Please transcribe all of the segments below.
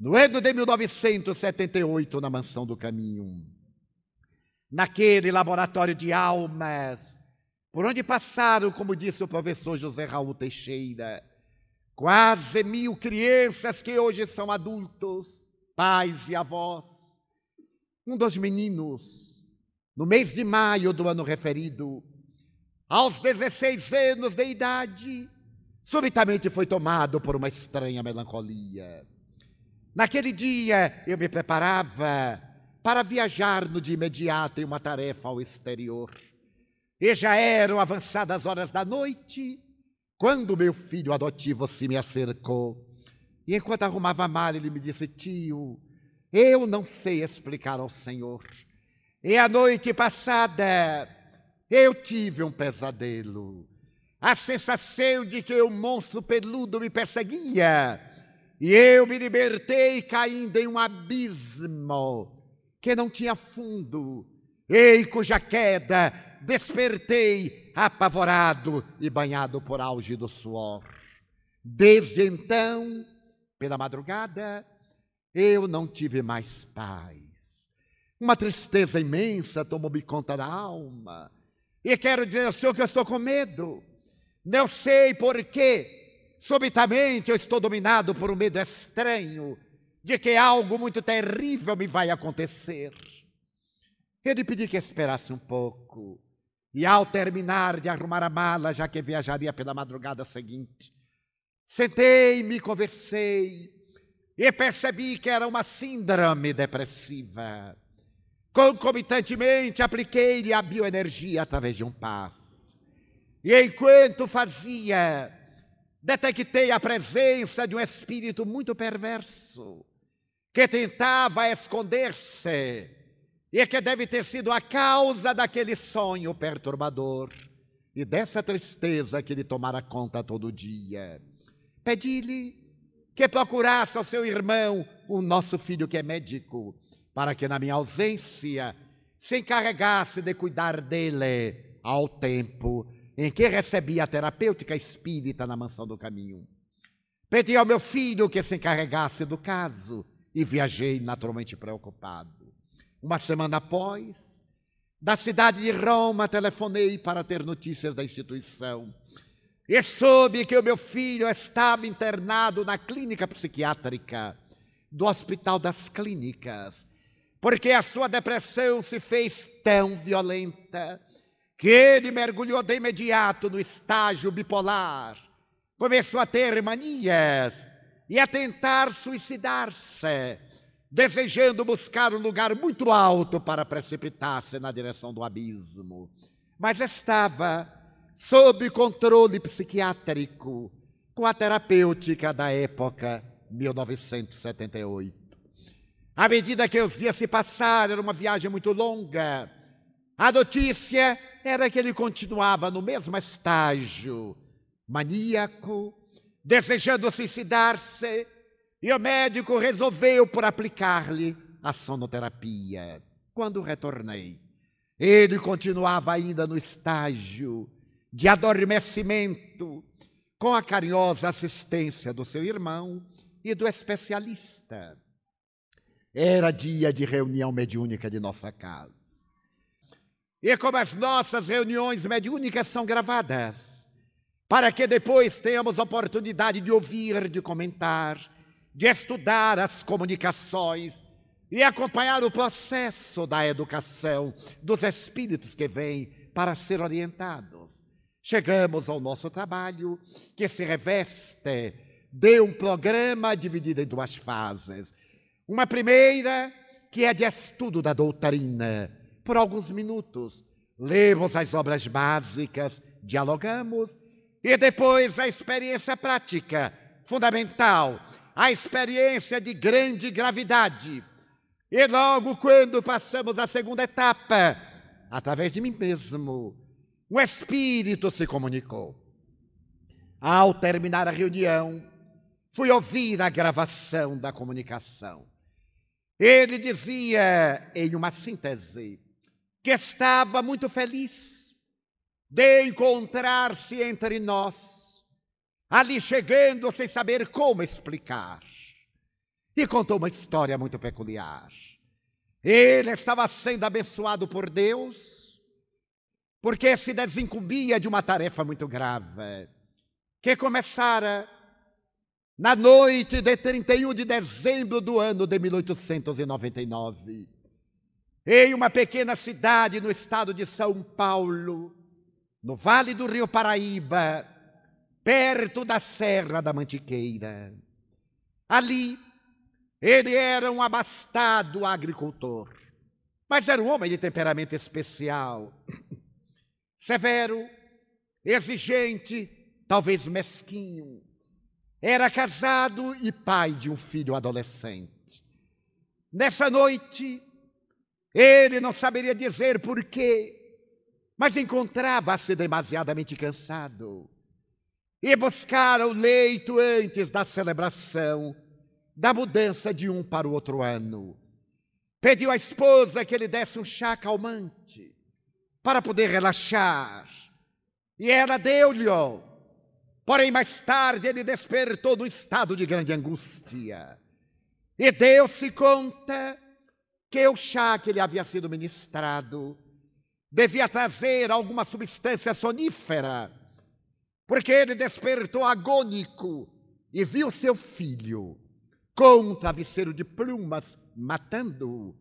No ano de 1978, na Mansão do Caminho, naquele laboratório de almas, por onde passaram, como disse o professor José Raul Teixeira, quase mil crianças que hoje são adultos, pais e avós. Um dos meninos, no mês de maio do ano referido, aos 16 anos de idade, subitamente foi tomado por uma estranha melancolia Naquele dia eu me preparava para viajar no de imediato em uma tarefa ao exterior. E já eram avançadas horas da noite quando meu filho adotivo se me acercou. E enquanto arrumava a mala ele me disse: Tio, eu não sei explicar ao Senhor. E a noite passada eu tive um pesadelo. A sensação de que um monstro peludo me perseguia e eu me libertei caindo em um abismo que não tinha fundo, e cuja queda despertei apavorado e banhado por auge do suor. Desde então, pela madrugada, eu não tive mais paz. Uma tristeza imensa tomou-me conta da alma. E quero dizer ao Senhor que eu estou com medo. Não sei porquê Subitamente eu estou dominado por um medo estranho de que algo muito terrível me vai acontecer. Eu lhe pedi que esperasse um pouco. E ao terminar de arrumar a mala, já que viajaria pela madrugada seguinte, sentei-me, conversei e percebi que era uma síndrome depressiva. Concomitantemente, apliquei-lhe a bioenergia através de um passo. E enquanto fazia, detectei a presença de um espírito muito perverso que tentava esconder-se e que deve ter sido a causa daquele sonho perturbador e dessa tristeza que lhe tomara conta todo dia. Pedi-lhe que procurasse ao seu irmão, o nosso filho que é médico, para que na minha ausência se encarregasse de cuidar dele ao tempo em que recebia a terapêutica espírita na mansão do caminho. Pedi ao meu filho que se encarregasse do caso e viajei naturalmente preocupado. Uma semana após, da cidade de Roma, telefonei para ter notícias da instituição e soube que o meu filho estava internado na clínica psiquiátrica do Hospital das Clínicas, porque a sua depressão se fez tão violenta que ele mergulhou de imediato no estágio bipolar, começou a ter manias e a tentar suicidar-se, desejando buscar um lugar muito alto para precipitar-se na direção do abismo. Mas estava sob controle psiquiátrico com a terapêutica da época, 1978. À medida que os dias se passaram, era uma viagem muito longa, a notícia era que ele continuava no mesmo estágio maníaco, desejando suicidar-se, e o médico resolveu por aplicar-lhe a sonoterapia. Quando retornei, ele continuava ainda no estágio de adormecimento, com a carinhosa assistência do seu irmão e do especialista. Era dia de reunião mediúnica de nossa casa. E como as nossas reuniões mediúnicas são gravadas, para que depois tenhamos oportunidade de ouvir, de comentar, de estudar as comunicações e acompanhar o processo da educação dos espíritos que vêm para ser orientados. Chegamos ao nosso trabalho, que se reveste de um programa dividido em duas fases. Uma primeira, que é de estudo da doutrina, por alguns minutos, lemos as obras básicas, dialogamos e depois a experiência prática, fundamental, a experiência de grande gravidade. E logo quando passamos à segunda etapa, através de mim mesmo, o Espírito se comunicou. Ao terminar a reunião, fui ouvir a gravação da comunicação. Ele dizia, em uma síntese, que estava muito feliz de encontrar-se entre nós, ali chegando sem saber como explicar. E contou uma história muito peculiar. Ele estava sendo abençoado por Deus, porque se desincumbia de uma tarefa muito grave, que começara na noite de 31 de dezembro do ano de 1899 em uma pequena cidade no estado de São Paulo, no vale do Rio Paraíba, perto da Serra da Mantiqueira. Ali, ele era um abastado agricultor, mas era um homem de temperamento especial, severo, exigente, talvez mesquinho. Era casado e pai de um filho adolescente. Nessa noite, ele não saberia dizer por quê, mas encontrava-se demasiadamente cansado. E buscara o leito antes da celebração da mudança de um para o outro ano. Pediu à esposa que lhe desse um chá calmante para poder relaxar. E ela deu-lhe. Porém, mais tarde ele despertou do estado de grande angústia. E deu-se conta que o chá que lhe havia sido ministrado devia trazer alguma substância sonífera, porque ele despertou agônico e viu seu filho com um travesseiro de plumas matando-o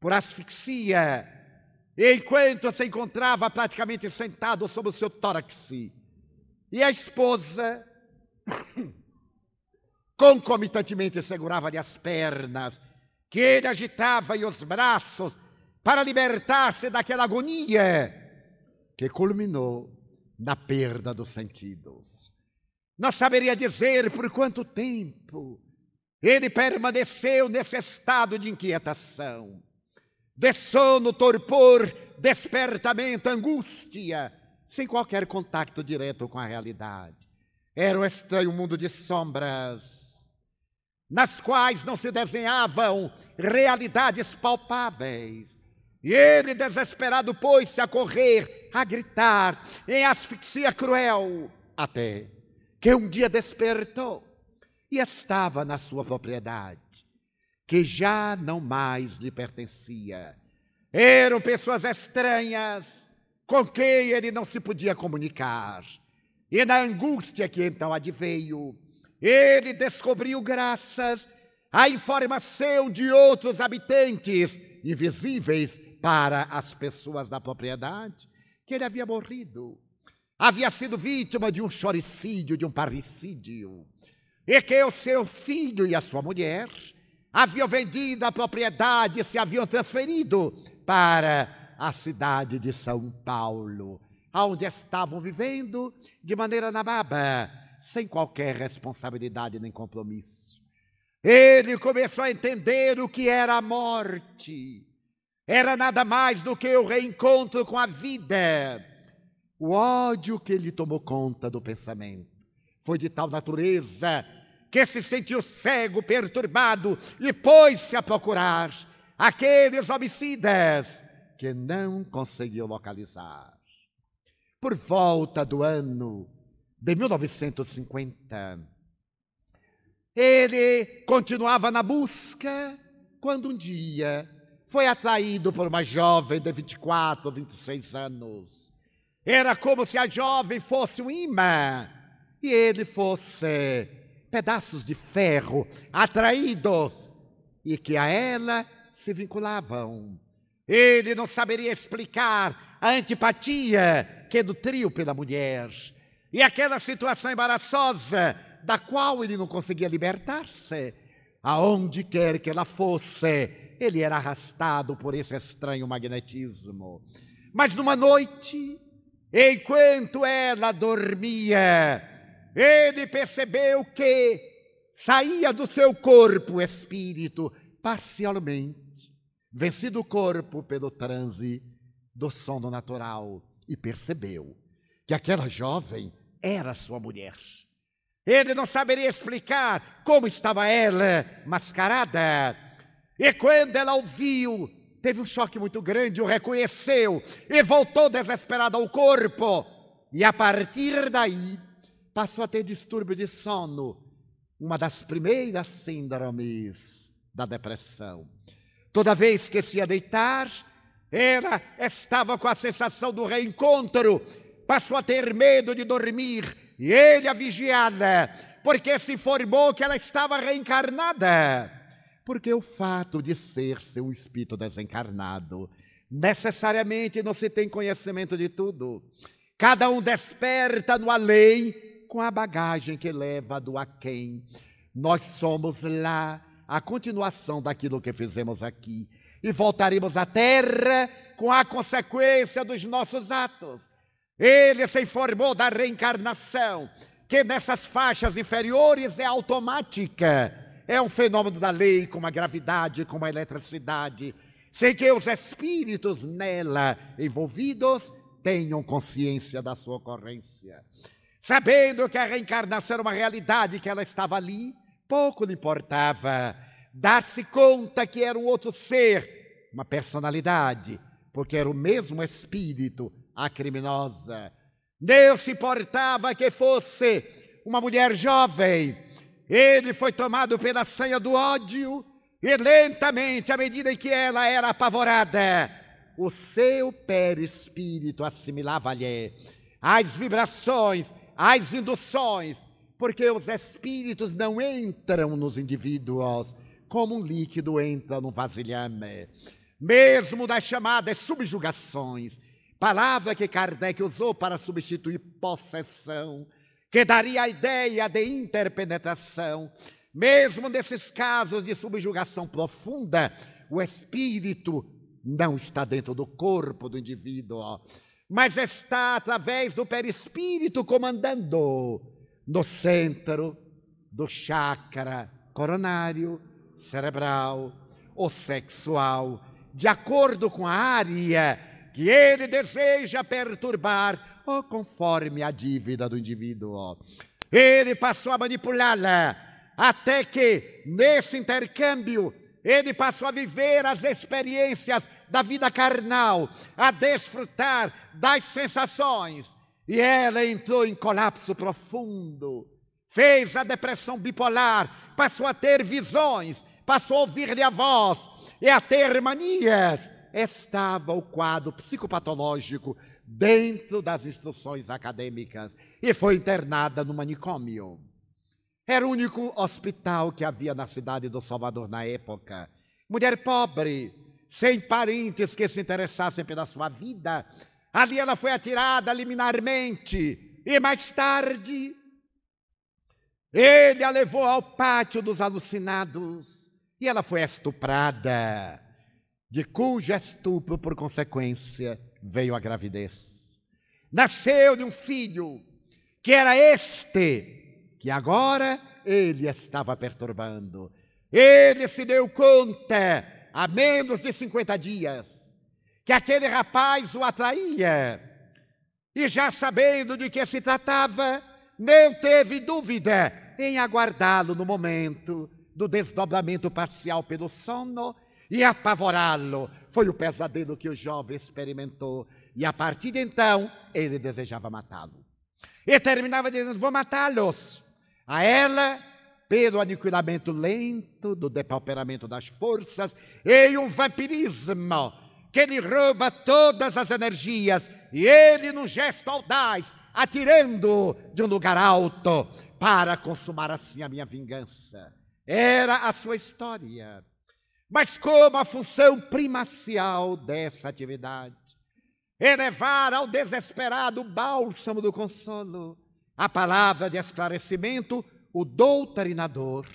por asfixia, enquanto se encontrava praticamente sentado sobre o seu tórax. E a esposa concomitantemente segurava-lhe as pernas que ele agitava os braços para libertar-se daquela agonia que culminou na perda dos sentidos. Não saberia dizer por quanto tempo ele permaneceu nesse estado de inquietação, de sono, torpor, despertamento, angústia, sem qualquer contato direto com a realidade. Era o estranho mundo de sombras nas quais não se desenhavam realidades palpáveis. E ele, desesperado, pôs-se a correr, a gritar, em asfixia cruel, até que um dia despertou e estava na sua propriedade, que já não mais lhe pertencia. Eram pessoas estranhas com quem ele não se podia comunicar. E na angústia que então adveio, ele descobriu graças à informação de outros habitantes invisíveis para as pessoas da propriedade que ele havia morrido, havia sido vítima de um choricídio, de um parricídio, e que o seu filho e a sua mulher haviam vendido a propriedade e se haviam transferido para a cidade de São Paulo, onde estavam vivendo de maneira nababa sem qualquer responsabilidade nem compromisso. Ele começou a entender o que era a morte. Era nada mais do que o reencontro com a vida. O ódio que lhe tomou conta do pensamento foi de tal natureza que se sentiu cego, perturbado e pôs-se a procurar aqueles homicidas que não conseguiu localizar. Por volta do ano de 1950. Ele continuava na busca quando um dia foi atraído por uma jovem de 24, 26 anos. Era como se a jovem fosse um imã e ele fosse pedaços de ferro atraídos e que a ela se vinculavam. Ele não saberia explicar a antipatia que nutriu pela mulher e aquela situação embaraçosa da qual ele não conseguia libertar-se. Aonde quer que ela fosse, ele era arrastado por esse estranho magnetismo. Mas numa noite, enquanto ela dormia, ele percebeu que saía do seu corpo o espírito parcialmente, vencido o corpo pelo transe do sono natural, e percebeu que aquela jovem era sua mulher. Ele não saberia explicar como estava ela mascarada. E quando ela ouviu, teve um choque muito grande, o reconheceu e voltou desesperada ao corpo. E a partir daí, passou a ter distúrbio de sono, uma das primeiras síndromes da depressão. Toda vez que se ia deitar, ela estava com a sensação do reencontro passou a ter medo de dormir, e ele a vigiada, porque se informou que ela estava reencarnada. Porque o fato de ser seu espírito desencarnado, necessariamente não se tem conhecimento de tudo. Cada um desperta no além com a bagagem que leva do aquém. Nós somos lá a continuação daquilo que fizemos aqui e voltaremos à terra com a consequência dos nossos atos. Ele se informou da reencarnação, que nessas faixas inferiores é automática. É um fenômeno da lei, como a gravidade, como a eletricidade, sem que os espíritos nela envolvidos tenham consciência da sua ocorrência. Sabendo que a reencarnação era uma realidade, que ela estava ali, pouco lhe importava dar-se conta que era um outro ser, uma personalidade, porque era o mesmo espírito a criminosa. Deus se importava que fosse uma mulher jovem. Ele foi tomado pela sanha do ódio e lentamente, à medida em que ela era apavorada, o seu perispírito assimilava-lhe as vibrações, as induções, porque os espíritos não entram nos indivíduos como um líquido entra no vasilhame. Mesmo das chamadas subjugações, palavra que Kardec usou para substituir possessão, que daria a ideia de interpenetração. Mesmo nesses casos de subjugação profunda, o espírito não está dentro do corpo do indivíduo, mas está através do perispírito comandando no centro do chácara coronário, cerebral ou sexual, de acordo com a área que ele deseja perturbar, ou conforme a dívida do indivíduo. Ele passou a manipulá-la, até que, nesse intercâmbio, ele passou a viver as experiências da vida carnal, a desfrutar das sensações. E ela entrou em colapso profundo, fez a depressão bipolar, passou a ter visões, passou a ouvir-lhe a voz e a ter manias estava o quadro psicopatológico dentro das instruções acadêmicas e foi internada no manicômio. Era o único hospital que havia na cidade do Salvador na época. Mulher pobre, sem parentes que se interessassem pela sua vida. Ali ela foi atirada liminarmente e mais tarde ele a levou ao pátio dos alucinados e ela foi estuprada de cujo estupro, por consequência, veio a gravidez. Nasceu de um filho, que era este, que agora ele estava perturbando. Ele se deu conta, a menos de 50 dias, que aquele rapaz o atraía. E já sabendo de que se tratava, não teve dúvida em aguardá-lo no momento do desdobramento parcial pelo sono e apavorá-lo. Foi o pesadelo que o jovem experimentou. E a partir de então, ele desejava matá-lo. E terminava dizendo: Vou matá-los. A ela, pelo aniquilamento lento do depauperamento das forças e um vampirismo que lhe rouba todas as energias. E ele, num gesto audaz, atirando de um lugar alto para consumar assim a minha vingança. Era a sua história mas como a função primacial dessa atividade. Elevar é ao desesperado bálsamo do consolo, a palavra de esclarecimento, o doutrinador,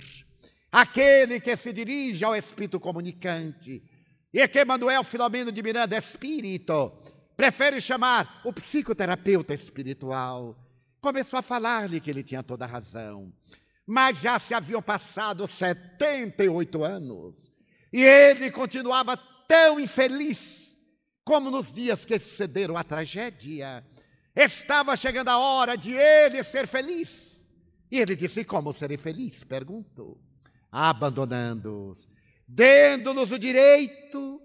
aquele que se dirige ao Espírito comunicante, e é que Manuel Filomeno de Miranda, espírito, prefere chamar o psicoterapeuta espiritual. Começou a falar-lhe que ele tinha toda a razão, mas já se haviam passado 78 anos e ele continuava tão infeliz como nos dias que sucederam a tragédia. Estava chegando a hora de ele ser feliz. E ele disse: Como serei feliz? Perguntou. Abandonando-os, dando-nos o direito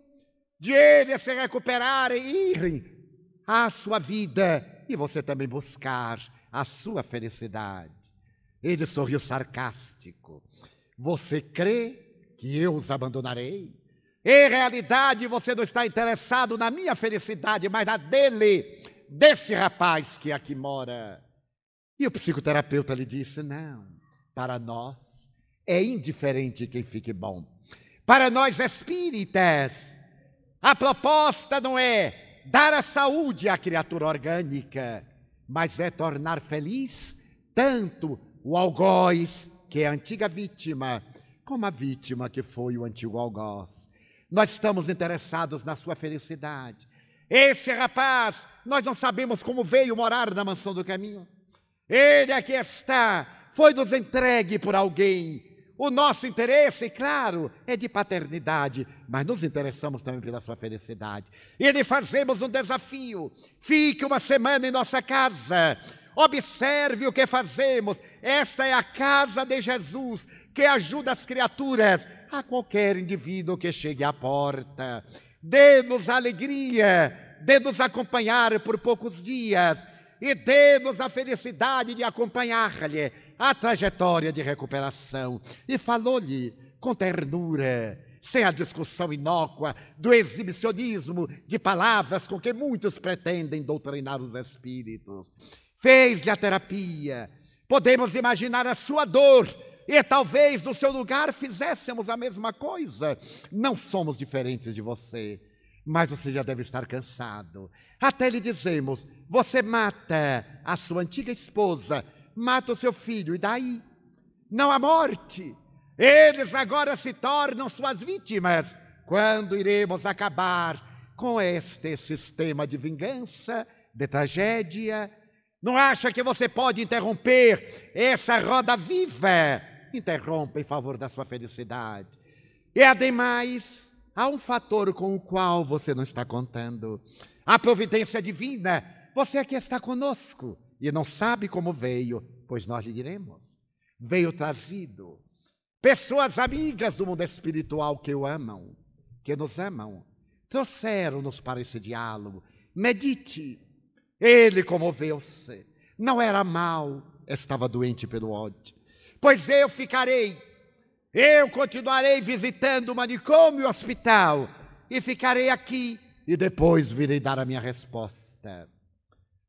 de eles se recuperarem e irem à sua vida e você também buscar a sua felicidade. Ele sorriu sarcástico. Você crê que eu os abandonarei? Em realidade, você não está interessado na minha felicidade, mas na dele, desse rapaz que aqui mora. E o psicoterapeuta lhe disse: não, para nós é indiferente quem fique bom. Para nós espíritas, a proposta não é dar a saúde à criatura orgânica, mas é tornar feliz tanto o algoz, que é a antiga vítima, como a vítima que foi o antigo algoz. Nós estamos interessados na sua felicidade. Esse rapaz, nós não sabemos como veio morar na mansão do caminho. Ele aqui está, foi nos entregue por alguém. O nosso interesse, claro, é de paternidade, mas nos interessamos também pela sua felicidade. E lhe fazemos um desafio: fique uma semana em nossa casa, Observe o que fazemos. Esta é a casa de Jesus que ajuda as criaturas, a qualquer indivíduo que chegue à porta. Dê-nos alegria de nos acompanhar por poucos dias e dê-nos a felicidade de acompanhar-lhe a trajetória de recuperação. E falou-lhe com ternura, sem a discussão inócua do exibicionismo de palavras com que muitos pretendem doutrinar os espíritos fez-lhe a terapia. Podemos imaginar a sua dor e talvez no seu lugar fizéssemos a mesma coisa. Não somos diferentes de você, mas você já deve estar cansado. Até lhe dizemos: você mata a sua antiga esposa, mata o seu filho, e daí? Não há morte. Eles agora se tornam suas vítimas. Quando iremos acabar com este sistema de vingança, de tragédia não acha que você pode interromper essa roda viva? Interrompa em favor da sua felicidade. E ademais, há um fator com o qual você não está contando. A providência divina. Você aqui é está conosco e não sabe como veio, pois nós lhe diremos. Veio trazido pessoas amigas do mundo espiritual que o amam, que nos amam. Trouxeram-nos para esse diálogo. Medite ele comoveu-se. Não era mal, estava doente pelo ódio. Pois eu ficarei, eu continuarei visitando o manicômio e o hospital, e ficarei aqui, e depois virei dar a minha resposta.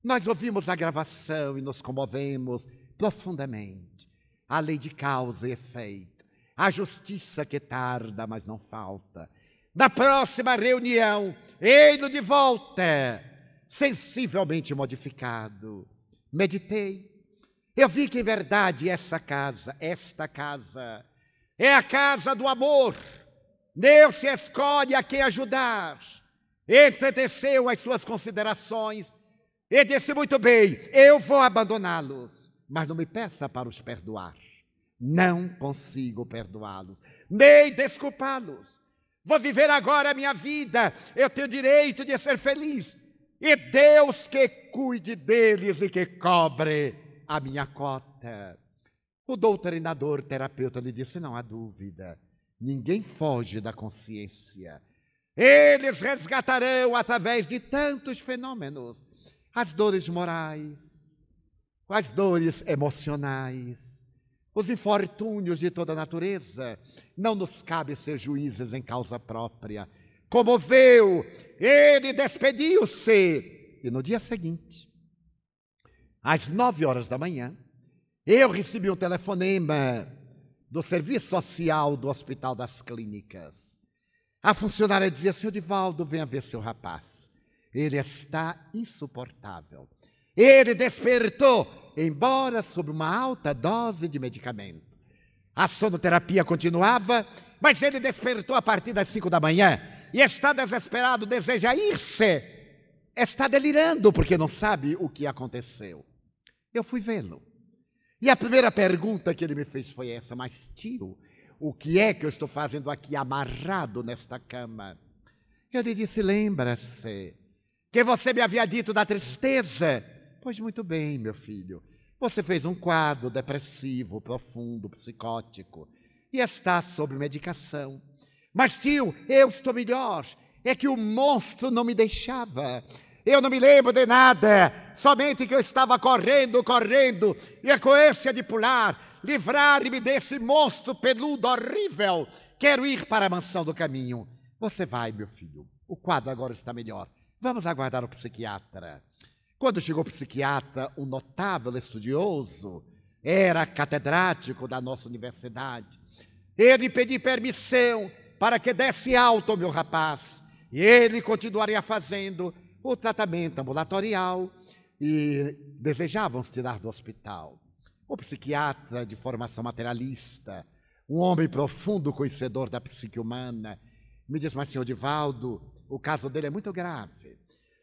Nós ouvimos a gravação e nos comovemos profundamente. A lei de causa e efeito, a justiça que tarda, mas não falta. Na próxima reunião, ele de volta sensivelmente modificado. Meditei. Eu vi que, em verdade, essa casa, esta casa, é a casa do amor. Deus se escolhe a quem ajudar. Entreteceu as suas considerações e disse: Muito bem, eu vou abandoná-los, mas não me peça para os perdoar. Não consigo perdoá-los, nem desculpá-los. Vou viver agora a minha vida. Eu tenho direito de ser feliz e Deus que cuide deles e que cobre a minha cota. O doutrinador terapeuta lhe disse: não há dúvida, ninguém foge da consciência. Eles resgatarão através de tantos fenômenos as dores morais, as dores emocionais, os infortúnios de toda natureza. Não nos cabe ser juízes em causa própria comoveu, ele despediu-se. E no dia seguinte, às nove horas da manhã, eu recebi um telefonema do Serviço Social do Hospital das Clínicas. A funcionária dizia: Senhor Divaldo, venha ver seu rapaz. Ele está insuportável. Ele despertou, embora sob uma alta dose de medicamento. A sonoterapia continuava, mas ele despertou a partir das cinco da manhã e está desesperado, deseja ir-se, está delirando porque não sabe o que aconteceu. Eu fui vê-lo. E a primeira pergunta que ele me fez foi essa: Mas, tio, o que é que eu estou fazendo aqui amarrado nesta cama? Eu lhe disse: Lembra-se que você me havia dito da tristeza? Pois muito bem, meu filho. Você fez um quadro depressivo, profundo, psicótico e está sob medicação. Mas tio, eu estou melhor. É que o monstro não me deixava. Eu não me lembro de nada, somente que eu estava correndo, correndo, e a coerência de pular, livrar-me desse monstro peludo horrível. Quero ir para a mansão do caminho. Você vai, meu filho. O quadro agora está melhor. Vamos aguardar o psiquiatra. Quando chegou o psiquiatra, um notável estudioso, era catedrático da nossa universidade. Ele pediu permissão para que desse alto, meu rapaz. E ele continuaria fazendo o tratamento ambulatorial e desejavam se tirar do hospital. O psiquiatra de formação materialista, um homem profundo conhecedor da psique humana, me diz, mas senhor Divaldo, o caso dele é muito grave.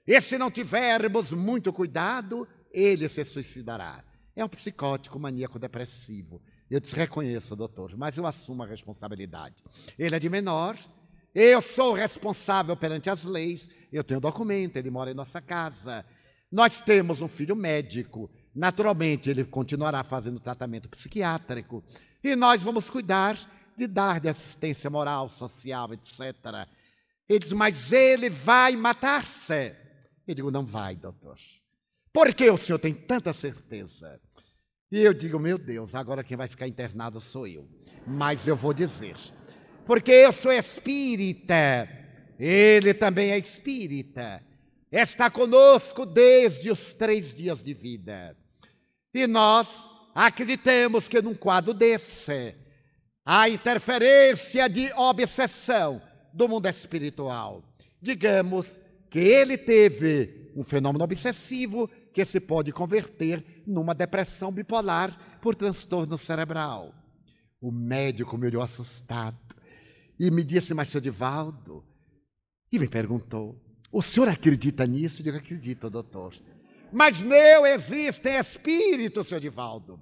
E se não tivermos muito cuidado, ele se suicidará. É um psicótico, maníaco, depressivo. Eu disse: reconheço, doutor, mas eu assumo a responsabilidade. Ele é de menor, eu sou responsável perante as leis, eu tenho documento, ele mora em nossa casa. Nós temos um filho médico, naturalmente ele continuará fazendo tratamento psiquiátrico. E nós vamos cuidar de dar de assistência moral, social, etc. Ele diz: Mas ele vai matar-se. Eu digo: Não vai, doutor. Por que o senhor tem tanta certeza? E eu digo, meu Deus, agora quem vai ficar internado sou eu. Mas eu vou dizer, porque eu sou espírita, ele também é espírita, está conosco desde os três dias de vida. E nós acreditamos que num quadro desse, a interferência de obsessão do mundo espiritual. Digamos que ele teve um fenômeno obsessivo que se pode converter numa depressão bipolar por transtorno cerebral. O médico me olhou assustado e me disse, mas senhor Divaldo, e me perguntou, o senhor acredita nisso? Eu digo, acredito, doutor. Mas não existem espíritos, senhor Divaldo.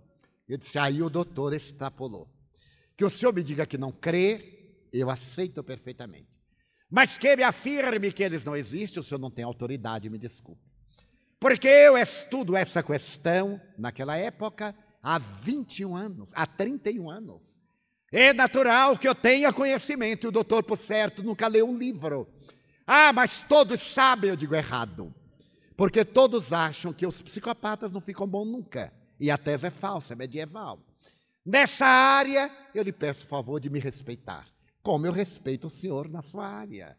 Eu disse, aí o doutor extrapolou. Que o senhor me diga que não crê, eu aceito perfeitamente. Mas que me afirme que eles não existem, o senhor não tem autoridade, me desculpe. Porque eu estudo essa questão, naquela época, há 21 anos, há 31 anos. É natural que eu tenha conhecimento, e o doutor, por certo, nunca leu um livro. Ah, mas todos sabem, eu digo errado. Porque todos acham que os psicopatas não ficam bons nunca. E a tese é falsa, é medieval. Nessa área, eu lhe peço o favor de me respeitar, como eu respeito o senhor na sua área.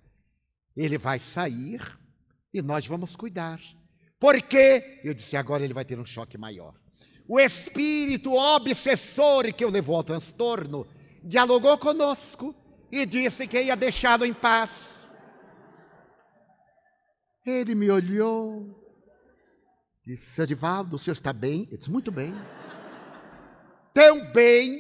Ele vai sair e nós vamos cuidar. Porque eu disse, agora ele vai ter um choque maior. O espírito obsessor que o levou ao transtorno dialogou conosco e disse que ia deixá-lo em paz. Ele me olhou, disse: Edivaldo, o senhor está bem? Eu disse: Muito bem. Tão bem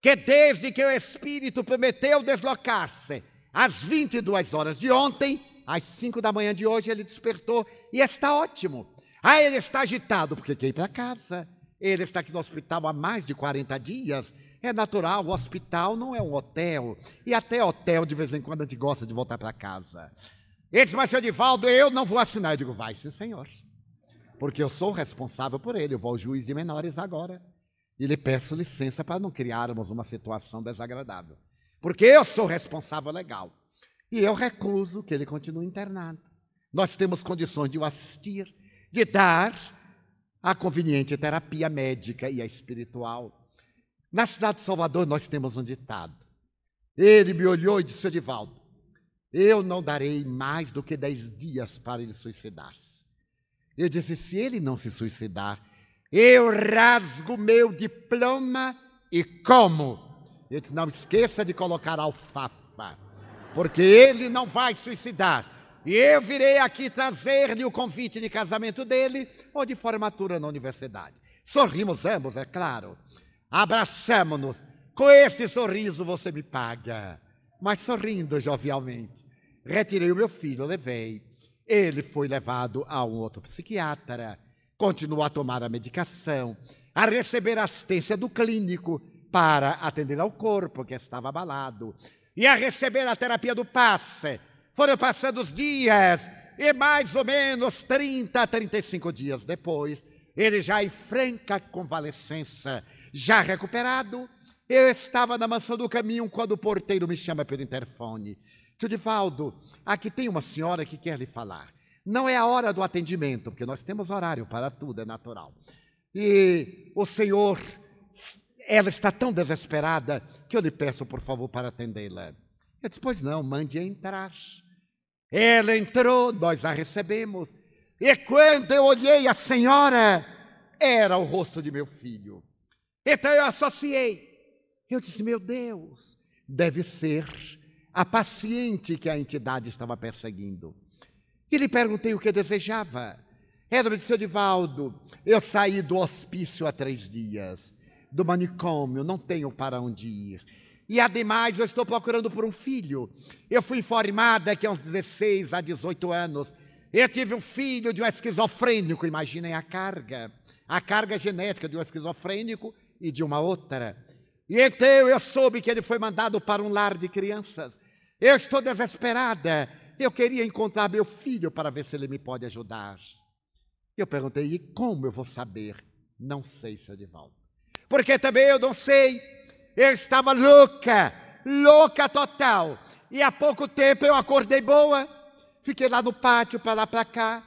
que desde que o espírito prometeu deslocar-se às 22 horas de ontem, às cinco da manhã de hoje ele despertou e está ótimo. Ah, ele está agitado porque quer ir para casa. Ele está aqui no hospital há mais de 40 dias. É natural, o hospital não é um hotel. E até hotel, de vez em quando, a gente gosta de voltar para casa. Ele diz, mas, senhor Divaldo, eu não vou assinar. Eu digo, vai sim, senhor. Porque eu sou responsável por ele. Eu vou ao juiz de menores agora. E lhe peço licença para não criarmos uma situação desagradável. Porque eu sou responsável legal. E eu recuso que ele continue internado. Nós temos condições de o assistir, de dar a conveniente terapia médica e a espiritual. Na cidade de Salvador, nós temos um ditado. Ele me olhou e disse: Edivaldo, eu não darei mais do que dez dias para ele suicidar-se. Eu disse: se ele não se suicidar, eu rasgo meu diploma e como? Ele disse: não esqueça de colocar alfafa porque ele não vai suicidar. E eu virei aqui trazer-lhe o convite de casamento dele ou de formatura na universidade. Sorrimos ambos, é claro. Abraçamos-nos. Com esse sorriso você me paga. Mas sorrindo jovialmente. Retirei o meu filho, levei. Ele foi levado a um outro psiquiatra. Continuou a tomar a medicação, a receber assistência do clínico para atender ao corpo que estava abalado e a receber a terapia do passe. Foram passando os dias e mais ou menos 30, 35 dias depois, ele já em franca convalescença, já recuperado, eu estava na mansão do caminho quando o porteiro me chama pelo interfone. Tio Divaldo, aqui tem uma senhora que quer lhe falar. Não é a hora do atendimento, porque nós temos horário para tudo, é natural. E o senhor ela está tão desesperada que eu lhe peço, por favor, para atendê-la. Eu disse: Pois não, mande entrar. Ela entrou, nós a recebemos. E quando eu olhei a senhora, era o rosto de meu filho. Então eu associei. Eu disse: Meu Deus, deve ser a paciente que a entidade estava perseguindo. E lhe perguntei o que desejava. Ela me disse: Divaldo, eu saí do hospício há três dias do manicômio, não tenho para onde ir. E ademais, eu estou procurando por um filho. Eu fui informada que há é uns 16 a 18 anos eu tive um filho de um esquizofrênico. Imaginem a carga, a carga genética de um esquizofrênico e de uma outra. E então eu soube que ele foi mandado para um lar de crianças. Eu estou desesperada. Eu queria encontrar meu filho para ver se ele me pode ajudar. Eu perguntei: e como eu vou saber? Não sei, Sedivaldo. É porque também eu não sei. Eu estava louca, louca total. E há pouco tempo eu acordei boa, fiquei lá no pátio para lá para cá.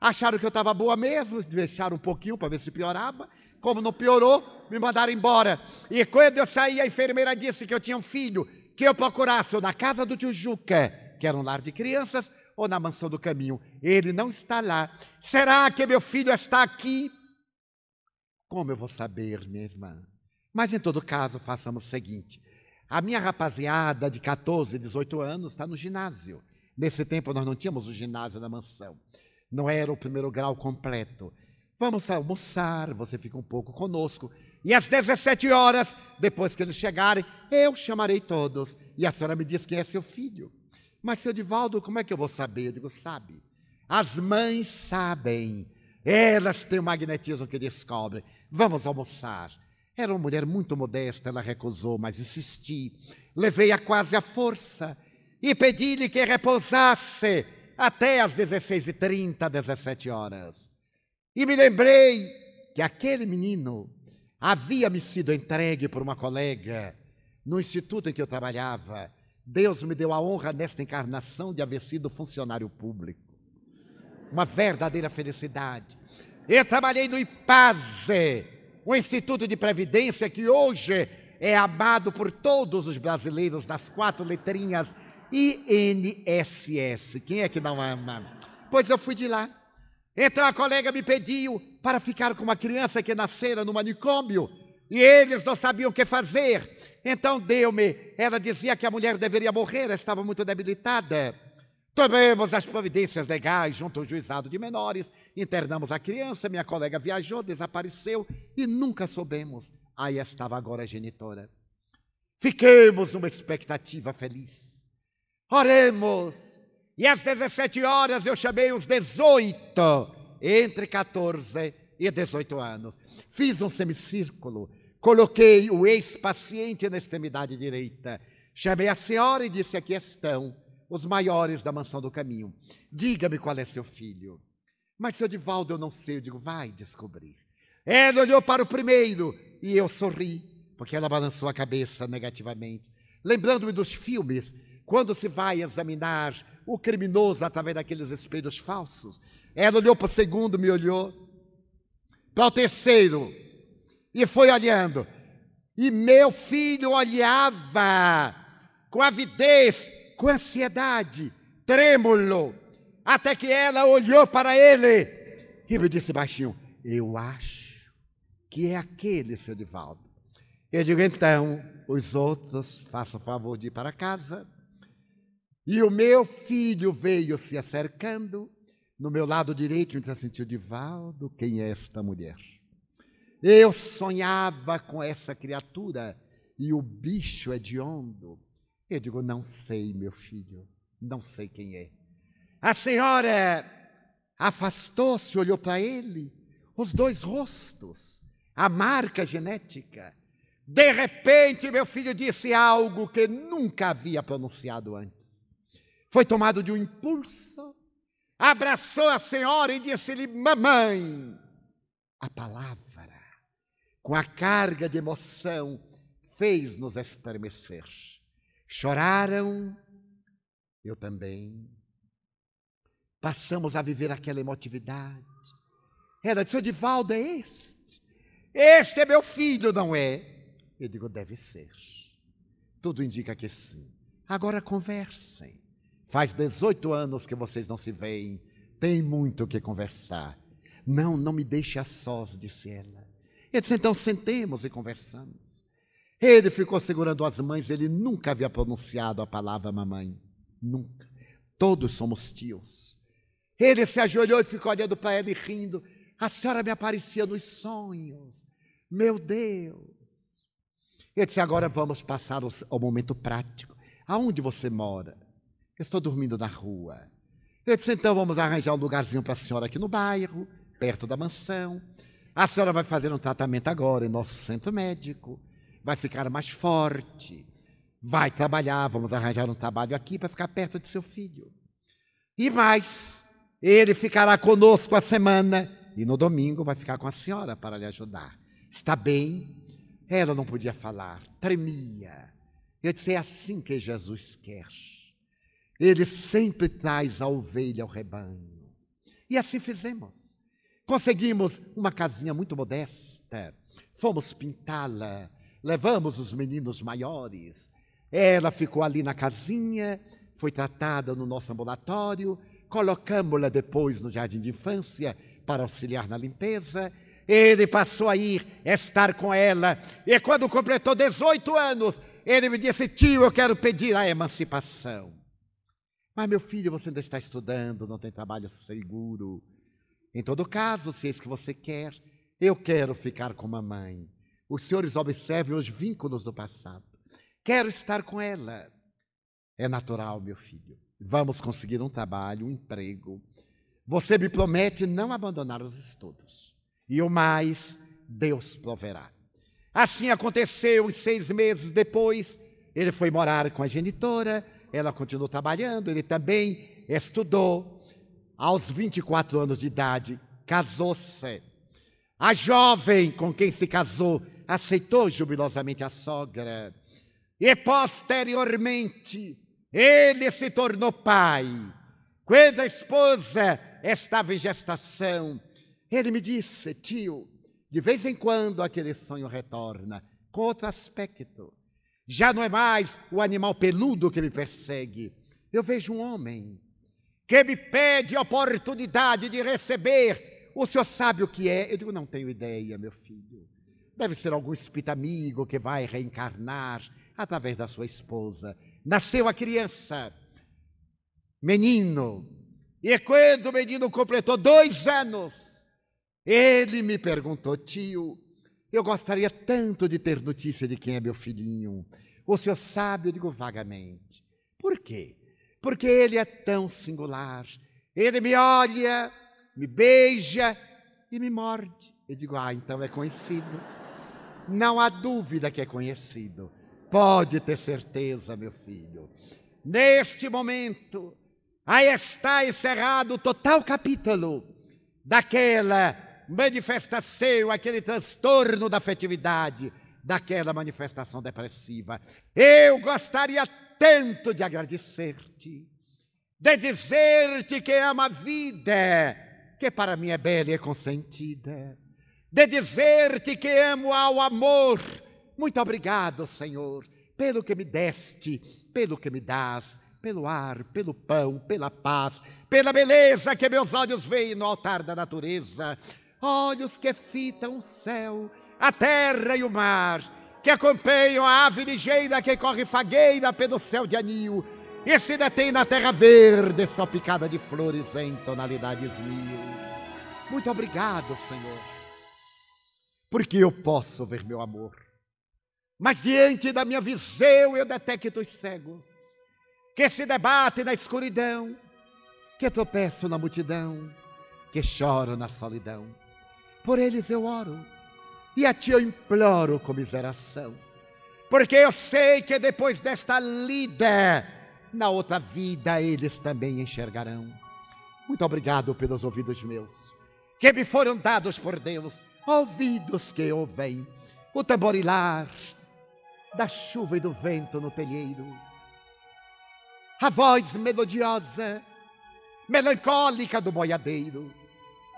Acharam que eu estava boa mesmo, deixaram um pouquinho para ver se piorava. Como não piorou, me mandaram embora. E quando eu saí, a enfermeira disse que eu tinha um filho, que eu procurasse ou na casa do tio Juca, que era um lar de crianças, ou na mansão do caminho. Ele não está lá. Será que meu filho está aqui? Como eu vou saber, minha irmã? Mas, em todo caso, façamos o seguinte: a minha rapaziada de 14, 18 anos está no ginásio. Nesse tempo, nós não tínhamos o ginásio na mansão, não era o primeiro grau completo. Vamos almoçar, você fica um pouco conosco. E às 17 horas, depois que eles chegarem, eu chamarei todos. E a senhora me diz que é seu filho. Mas, seu Divaldo, como é que eu vou saber? Eu digo, sabe. As mães sabem. Elas têm o magnetismo que descobrem. Vamos almoçar. Era uma mulher muito modesta, ela recusou, mas insisti. Levei-a quase à força e pedi-lhe que repousasse até às 16h30, 17 horas. E me lembrei que aquele menino havia me sido entregue por uma colega no instituto em que eu trabalhava. Deus me deu a honra nesta encarnação de haver sido funcionário público. Uma verdadeira felicidade. Eu trabalhei no IPASE, o um Instituto de Previdência que hoje é amado por todos os brasileiros das quatro letrinhas INSS. Quem é que não ama? Pois eu fui de lá. Então a colega me pediu para ficar com uma criança que nascera no manicômio e eles não sabiam o que fazer. Então deu-me. Ela dizia que a mulher deveria morrer, estava muito debilitada. Tomemos as providências legais junto ao juizado de menores, internamos a criança, minha colega viajou, desapareceu e nunca soubemos. Aí estava agora a genitora. Fiquemos numa expectativa feliz. Oremos. E às 17 horas eu chamei os 18, entre 14 e 18 anos. Fiz um semicírculo, coloquei o ex-paciente na extremidade direita. Chamei a senhora e disse: Aqui estão os maiores da mansão do caminho. Diga-me qual é seu filho. Mas, seu Divaldo, eu não sei. Eu digo, vai descobrir. Ela olhou para o primeiro e eu sorri, porque ela balançou a cabeça negativamente. Lembrando-me dos filmes, quando se vai examinar o criminoso através daqueles espelhos falsos. Ela olhou para o segundo, me olhou, para o terceiro, e foi olhando. E meu filho olhava com avidez com ansiedade, trêmulo, até que ela olhou para ele e me disse baixinho: Eu acho que é aquele, seu Divaldo. Eu digo: Então, os outros, façam favor de ir para casa. E o meu filho veio se acercando no meu lado direito e disse assim: Tio Divaldo, quem é esta mulher? Eu sonhava com essa criatura e o bicho hediondo eu digo, não sei, meu filho, não sei quem é. A senhora afastou-se, olhou para ele, os dois rostos, a marca genética. De repente, meu filho disse algo que nunca havia pronunciado antes. Foi tomado de um impulso, abraçou a senhora e disse-lhe: Mamãe, a palavra, com a carga de emoção, fez-nos estremecer. Choraram, eu também. Passamos a viver aquela emotividade. Ela disse: Divaldo, é este? Este é meu filho, não é? Eu digo: deve ser. Tudo indica que sim. Agora conversem. Faz 18 anos que vocês não se veem. Tem muito o que conversar. Não, não me deixe a sós, disse ela. Eu disse: então sentemos e conversamos. Ele ficou segurando as mães, ele nunca havia pronunciado a palavra mamãe. Nunca. Todos somos tios. Ele se ajoelhou e ficou olhando para ela e rindo. A senhora me aparecia nos sonhos. Meu Deus. Ele disse: agora vamos passar ao momento prático. Aonde você mora? Eu estou dormindo na rua. Ele disse: então vamos arranjar um lugarzinho para a senhora aqui no bairro, perto da mansão. A senhora vai fazer um tratamento agora em nosso centro médico vai ficar mais forte, vai trabalhar, vamos arranjar um trabalho aqui para ficar perto de seu filho. E mais, ele ficará conosco a semana e no domingo vai ficar com a senhora para lhe ajudar. Está bem? Ela não podia falar, tremia. Eu disse: é assim que Jesus quer. Ele sempre traz a ovelha ao rebanho. E assim fizemos. Conseguimos uma casinha muito modesta, fomos pintá-la, levamos os meninos maiores. Ela ficou ali na casinha, foi tratada no nosso ambulatório, colocamos-la depois no jardim de infância para auxiliar na limpeza. Ele passou a ir estar com ela. E quando completou 18 anos, ele me disse: Tio, eu quero pedir a emancipação. Mas, meu filho, você ainda está estudando, não tem trabalho seguro. Em todo caso, se é isso que você quer, eu quero ficar com mamãe. Os senhores observem os vínculos do passado. Quero estar com ela. É natural, meu filho. Vamos conseguir um trabalho, um emprego. Você me promete não abandonar os estudos. E o mais, Deus proverá. Assim aconteceu, e seis meses depois, ele foi morar com a genitora, ela continuou trabalhando, ele também estudou. Aos 24 anos de idade, casou-se. A jovem com quem se casou aceitou jubilosamente a sogra. E posteriormente, ele se tornou pai. Quando a esposa estava em gestação, ele me disse: tio, de vez em quando aquele sonho retorna, com outro aspecto. Já não é mais o animal peludo que me persegue. Eu vejo um homem que me pede a oportunidade de receber. O senhor sabe o que é? Eu digo: não tenho ideia, meu filho. Deve ser algum espírito amigo que vai reencarnar através da sua esposa. Nasceu a criança, menino. E quando o menino completou dois anos, ele me perguntou, tio, eu gostaria tanto de ter notícia de quem é meu filhinho. O senhor sabe? Eu digo vagamente. Por quê? Porque ele é tão singular. Ele me olha, me beija e me morde. Eu digo, ah, então é conhecido não há dúvida que é conhecido. Pode ter certeza, meu filho. Neste momento, aí está encerrado o total capítulo daquela manifestação, aquele transtorno da afetividade, daquela manifestação depressiva. Eu gostaria tanto de agradecer-te, de dizer-te que amo é a vida, que para mim é bela e é consentida de dizer-te que amo ao amor. Muito obrigado, Senhor, pelo que me deste, pelo que me dás, pelo ar, pelo pão, pela paz, pela beleza que meus olhos veem no altar da natureza. Olhos que fitam o céu, a terra e o mar, que acompanham a ave ligeira que corre fagueira pelo céu de anil e se detém na terra verde salpicada de flores em tonalidades mil. Muito obrigado, Senhor porque eu posso ver meu amor. Mas diante da minha visão eu detecto os cegos, que se debatem na escuridão, que tropeçam na multidão, que choram na solidão. Por eles eu oro, e a ti eu imploro comiseração, porque eu sei que depois desta lida, na outra vida eles também enxergarão. Muito obrigado pelos ouvidos meus, que me foram dados por Deus ouvidos que ouvem o tamborilar da chuva e do vento no telheiro, a voz melodiosa, melancólica do boiadeiro,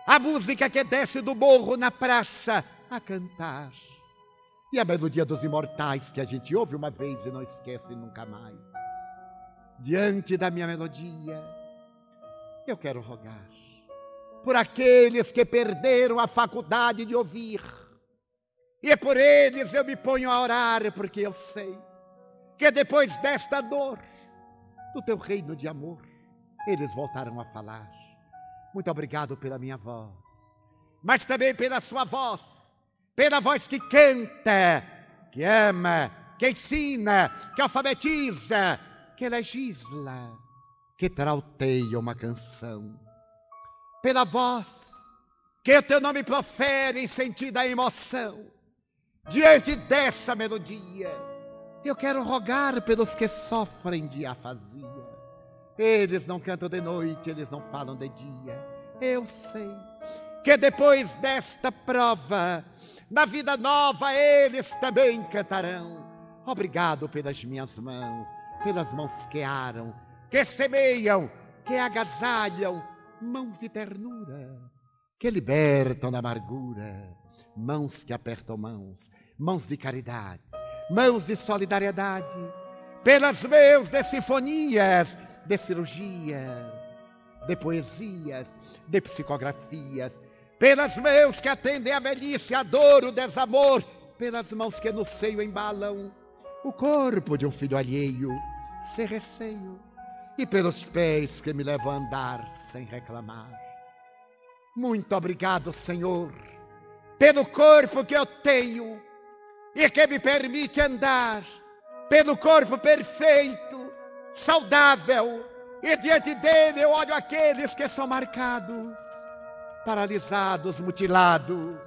a música que desce do morro na praça a cantar, e a melodia dos imortais que a gente ouve uma vez e não esquece nunca mais. Diante da minha melodia, eu quero rogar por aqueles que perderam a faculdade de ouvir. E é por eles eu me ponho a orar, porque eu sei que depois desta dor, do teu reino de amor, eles voltarão a falar. Muito obrigado pela minha voz, mas também pela sua voz, pela voz que canta, que ama, que ensina, que alfabetiza, que legisla, que trauteia uma canção pela voz, que o teu nome profere em sentido da emoção, diante dessa melodia. Eu quero rogar pelos que sofrem de afasia. Eles não cantam de noite, eles não falam de dia. Eu sei que depois desta prova, na vida nova, eles também cantarão. Obrigado pelas minhas mãos, pelas mãos que aram, que semeiam, que agasalham, mãos de ternura que libertam da amargura, mãos que apertam mãos, mãos de caridade, mãos de solidariedade, pelas mãos de sinfonias, de cirurgias, de poesias, de psicografias, pelas mãos que atendem a velhice, a dor, o desamor, pelas mãos que no seio embalam o corpo de um filho alheio, sem receio e pelos pés que me levam a andar sem reclamar. Muito obrigado, Senhor, pelo corpo que eu tenho e que me permite andar, pelo corpo perfeito, saudável, e diante dele eu olho aqueles que são marcados, paralisados, mutilados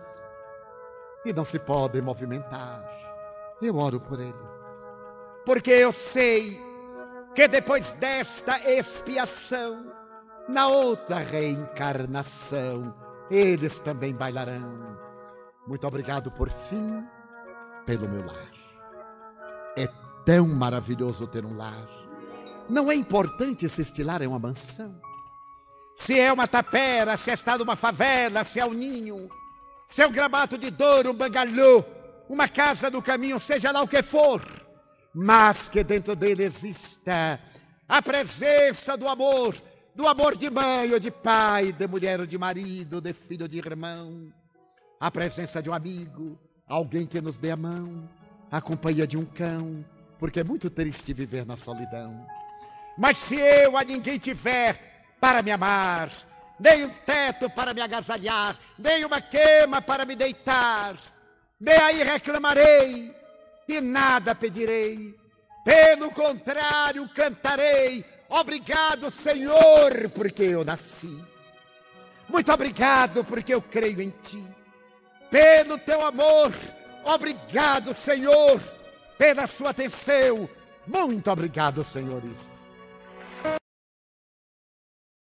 e não se podem movimentar. Eu oro por eles, porque eu sei que depois desta expiação, na outra reencarnação, eles também bailarão. Muito obrigado por fim pelo meu lar. É tão maravilhoso ter um lar. Não é importante se este lar é uma mansão. Se é uma tapera, se é estado uma favela, se é um ninho, se é um gramado de dor, um bangalô, uma casa no caminho, seja lá o que for mas que dentro dele exista a presença do amor, do amor de mãe ou de pai, de mulher ou de marido, de filho ou de irmão, a presença de um amigo, alguém que nos dê a mão, a companhia de um cão, porque é muito triste viver na solidão. Mas se eu a ninguém tiver para me amar, nem um teto para me agasalhar, nem uma cama para me deitar, nem aí reclamarei e nada pedirei, pelo contrário, cantarei: Obrigado, Senhor, porque eu nasci. Muito obrigado, porque eu creio em Ti. Pelo Teu amor, obrigado, Senhor, pela Sua atenção. Muito obrigado, senhores.